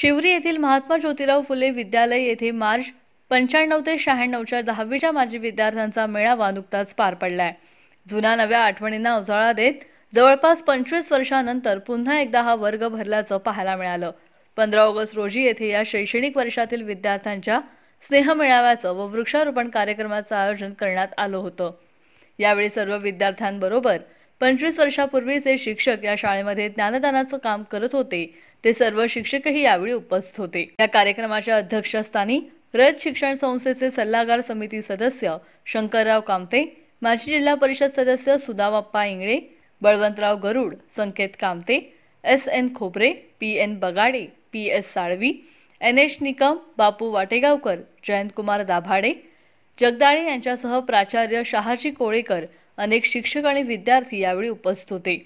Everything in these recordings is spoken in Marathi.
शिवरी येथील महात्मा ज्योतिराव फुले विद्यालय येथे मार्च पंच्याण्णव ते शहाण्णवच्या दहावीच्या माजी विद्यार्थ्यांचा मेळावा नुकताच पार पडलाय जुन्या नव्या आठवणींना उजाळा देत जवळपास पंचवीस वर्षानंतर पुन्हा एकदा हा वर्ग भरल्याचं पाहायला मिळालं पंधरा ऑगस्ट रोजी येथे या शैक्षणिक वर्षातील विद्यार्थ्यांच्या स्नेह मेळाव्याचं व वृक्षारोपण कार्यक्रमाचं आयोजन करण्यात आलं होतं यावेळी सर्व विद्यार्थ्यांबरोबर पंचवीस वर्षापूर्वी जे शिक्षक या शाळेमध्ये ज्ञानदानाचं काम करत होते ते सर्व शिक्षकही यावेळी उपस्थित होते या कार्यक्रमाच्या अध्यक्षस्थानी रयत शिक्षण संस्थेचे सल्लागार समिती सदस्य शंकरराव कामते माजी जिल्हा परिषद सदस्य Sudabappa Ingale Balwantrao Garud Sanket Kamte S N Khobare P N Bagade P S Salvi N H Nikam Bapu Vategaonkar Jayantkumar Dabhade Jagdale यांच्यासह प्राचार्य शहाजी कोळेकर अनेक शिक्षक आणि विद्यार्थी यावेळी उपस्थित होते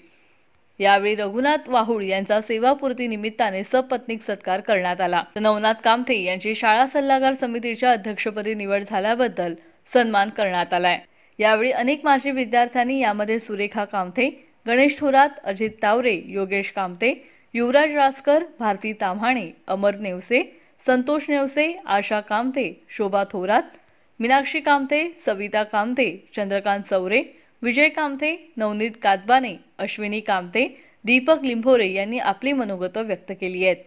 यावेळी रघुनाथ वाहुळ यांचा सेवापूर्ती निमित्ताने सपत्नीक सत्कार करण्यात आला नवनाथ कामथे यांची शाळा सल्लागार समितीच्या अध्यक्षपदी निवड झाल्याबद्दल सन्मान करण्यात आलाय यावेळी अनेक माजी विद्यार्थ्यांनी यामध्ये सुरेखा कामथे गणेश थोरात अजित तावरे योगेश कामते युवराज रासकर भारती ताम्हाणे अमर नेवसे संतोष नेवसे आशा कामते शोभा थोरात मीनाक्षी कामते सविता कामते चंद्रकांत चौरे विजय कामथे नवनीत कादबाने अश्विनी कामते दीपक लिंभोरे यांनी आपली मनोगत व्यक्त केली आहेत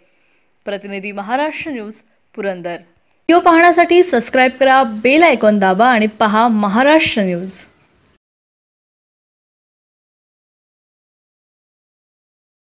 प्रतिनिधी महाराष्ट्र न्यूज पुरंदर व्हिडिओ पाहण्यासाठी सबस्क्राईब करा बेल आयकॉन दाबा आणि पहा महाराष्ट्र न्यूज